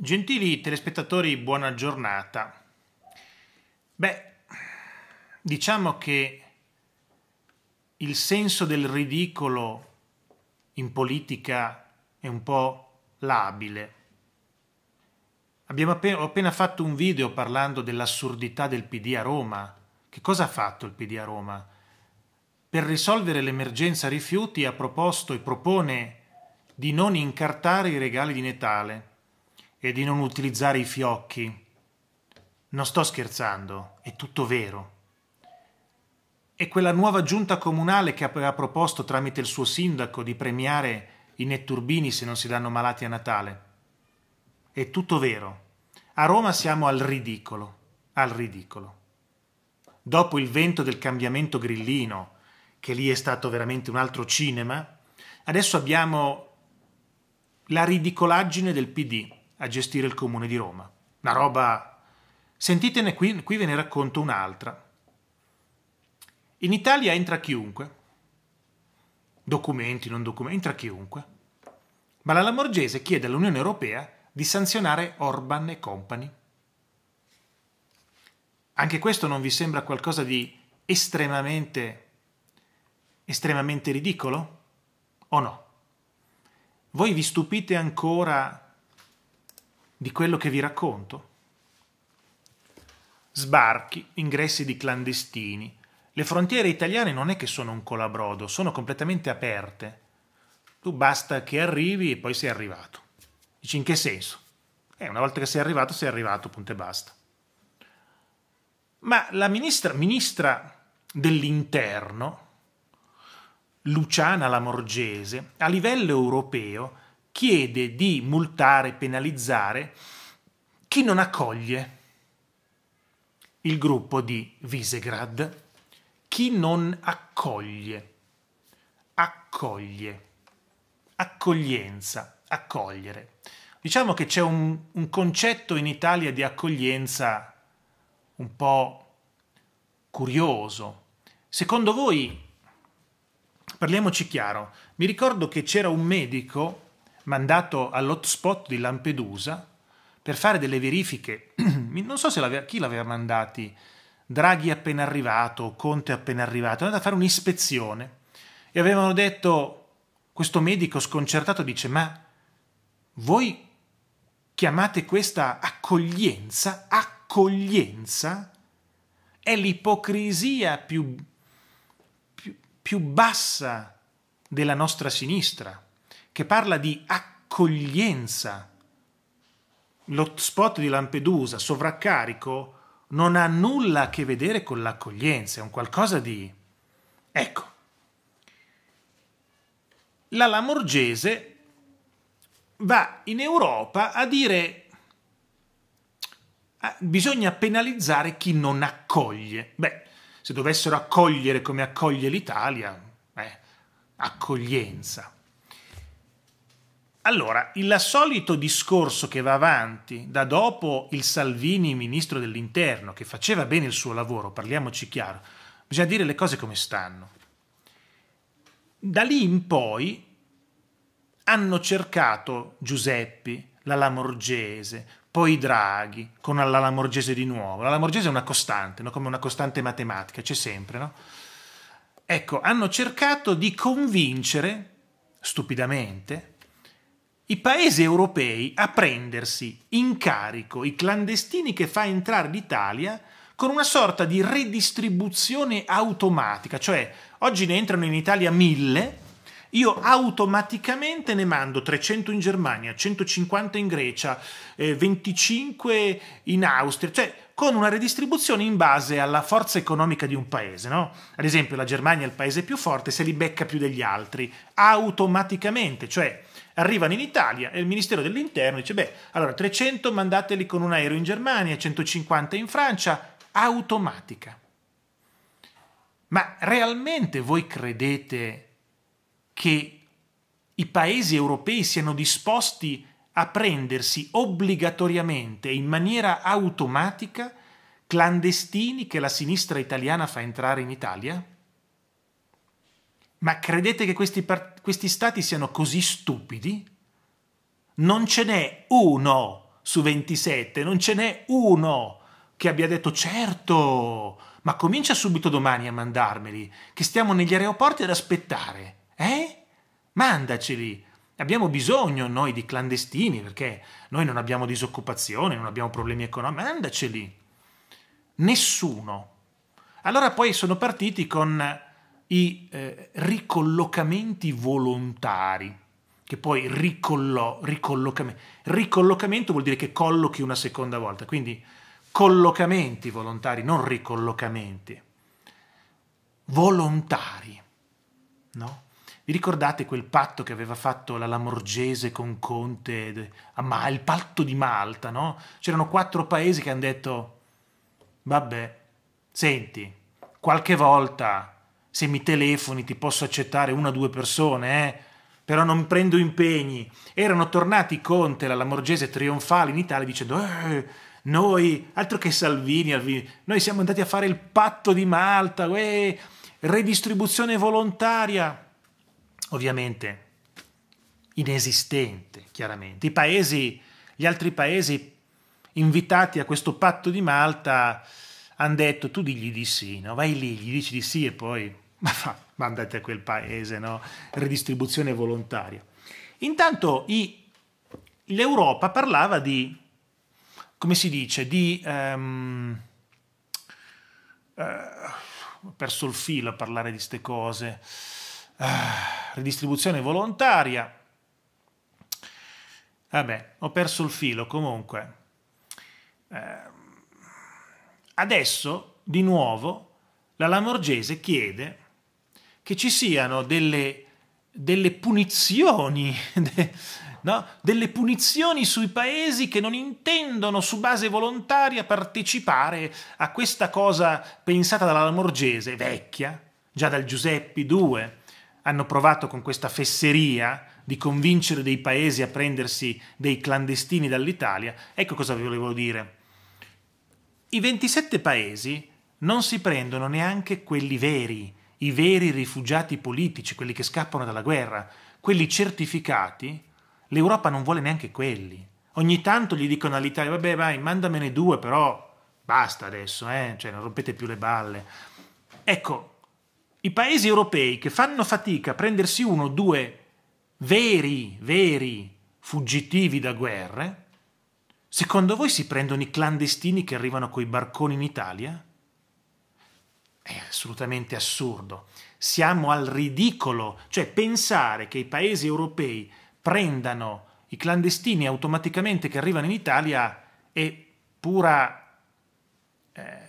Gentili telespettatori, buona giornata. Beh, diciamo che il senso del ridicolo in politica è un po' labile. Abbiamo appena, ho appena fatto un video parlando dell'assurdità del PD a Roma. Che cosa ha fatto il PD a Roma? Per risolvere l'emergenza rifiuti ha proposto e propone di non incartare i regali di Natale e di non utilizzare i fiocchi. Non sto scherzando, è tutto vero. E quella nuova giunta comunale che aveva proposto tramite il suo sindaco di premiare i netturbini se non si danno malati a Natale. È tutto vero. A Roma siamo al ridicolo, al ridicolo. Dopo il vento del cambiamento grillino, che lì è stato veramente un altro cinema, adesso abbiamo la ridicolaggine del PD a gestire il comune di Roma. Una roba... Sentitene qui, qui ve ne racconto un'altra. In Italia entra chiunque. Documenti, non documenti, entra chiunque. Ma la Lamorgese chiede all'Unione Europea di sanzionare Orban e compagni. Anche questo non vi sembra qualcosa di estremamente, estremamente ridicolo? O no? Voi vi stupite ancora di quello che vi racconto? Sbarchi, ingressi di clandestini. Le frontiere italiane non è che sono un colabrodo, sono completamente aperte. Tu basta che arrivi e poi sei arrivato. Dici in che senso? Eh, una volta che sei arrivato, sei arrivato, punto e basta. Ma la ministra, ministra dell'interno, Luciana Lamorgese, a livello europeo chiede di multare, penalizzare chi non accoglie il gruppo di Visegrad, chi non accoglie, accoglie, accoglienza, accogliere. Diciamo che c'è un, un concetto in Italia di accoglienza un po' curioso. Secondo voi, parliamoci chiaro, mi ricordo che c'era un medico mandato all'hotspot di Lampedusa per fare delle verifiche. non so l'aveva, chi l'aveva mandati, Draghi appena arrivato, Conte appena arrivato, è andato a fare un'ispezione e avevano detto, questo medico sconcertato dice, ma voi chiamate questa accoglienza, accoglienza? È l'ipocrisia più, più, più bassa della nostra sinistra che parla di accoglienza. Lo di Lampedusa, sovraccarico, non ha nulla a che vedere con l'accoglienza, è un qualcosa di... Ecco, la Lamorgese va in Europa a dire ah, bisogna penalizzare chi non accoglie. Beh, se dovessero accogliere come accoglie l'Italia, eh, accoglienza. Allora, il solito discorso che va avanti da dopo il Salvini ministro dell'interno, che faceva bene il suo lavoro, parliamoci chiaro, bisogna dire le cose come stanno. Da lì in poi hanno cercato Giuseppi, la Lamorgese, poi Draghi, con la Lamorgese di nuovo. La Lamorgese è una costante, no? come una costante matematica, c'è sempre, no? Ecco, hanno cercato di convincere, stupidamente, i paesi europei a prendersi in carico i clandestini che fa entrare l'Italia con una sorta di redistribuzione automatica, cioè oggi ne entrano in Italia mille, io automaticamente ne mando 300 in Germania, 150 in Grecia, eh, 25 in Austria, cioè con una redistribuzione in base alla forza economica di un paese. No? Ad esempio la Germania è il paese più forte, se li becca più degli altri, automaticamente, cioè arrivano in Italia e il Ministero dell'Interno dice, beh, allora 300 mandateli con un aereo in Germania, 150 in Francia, automatica. Ma realmente voi credete che i paesi europei siano disposti a prendersi obbligatoriamente, in maniera automatica, clandestini che la sinistra italiana fa entrare in Italia? Ma credete che questi, questi stati siano così stupidi? Non ce n'è uno su 27, non ce n'è uno che abbia detto certo, ma comincia subito domani a mandarmeli, che stiamo negli aeroporti ad aspettare. Eh? Mandaceli. Abbiamo bisogno noi di clandestini perché noi non abbiamo disoccupazione, non abbiamo problemi economici. Mandaceli. Nessuno. Allora poi sono partiti con i eh, ricollocamenti volontari, che poi ricollo, ricollocamento. ricollocamento vuol dire che collochi una seconda volta, quindi collocamenti volontari, non ricollocamenti, volontari, no? Vi ricordate quel patto che aveva fatto la Lamorgese con Conte, ma il patto di Malta, no? C'erano quattro paesi che hanno detto, vabbè, senti, qualche volta se mi telefoni ti posso accettare una o due persone, eh? però non prendo impegni. Erano tornati Conte, la Morgese trionfale in Italia dicendo eh, noi, altro che Salvini, noi siamo andati a fare il patto di Malta, eh, redistribuzione volontaria. Ovviamente inesistente, chiaramente. I paesi, gli altri paesi invitati a questo patto di Malta hanno detto tu digli di sì, no? vai lì, gli dici di sì e poi ma, ma andate a quel paese, no? Redistribuzione volontaria. Intanto i, l'Europa parlava di, come si dice, di... Um, uh, perso il filo a parlare di queste cose. Uh, redistribuzione volontaria. Vabbè, ho perso il filo comunque. Uh, adesso, di nuovo, la Lamorgese chiede che ci siano delle, delle punizioni, de, no? delle punizioni sui paesi che non intendono su base volontaria partecipare a questa cosa pensata dalla Lamorgese, vecchia, già dal Giuseppi II, hanno provato con questa fesseria di convincere dei paesi a prendersi dei clandestini dall'Italia. Ecco cosa vi volevo dire. I 27 paesi non si prendono neanche quelli veri, i veri rifugiati politici, quelli che scappano dalla guerra, quelli certificati, l'Europa non vuole neanche quelli. Ogni tanto gli dicono all'Italia, vabbè vai, mandamene due però, basta adesso, eh? cioè, non rompete più le balle. Ecco, i paesi europei che fanno fatica a prendersi uno o due veri, veri fuggitivi da guerre, secondo voi si prendono i clandestini che arrivano coi barconi in Italia? È assolutamente assurdo. Siamo al ridicolo, cioè pensare che i paesi europei prendano i clandestini automaticamente che arrivano in Italia è pura eh,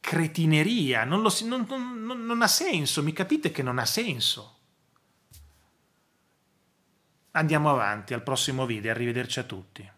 cretineria, non, lo, non, non, non ha senso, mi capite che non ha senso. Andiamo avanti al prossimo video, arrivederci a tutti.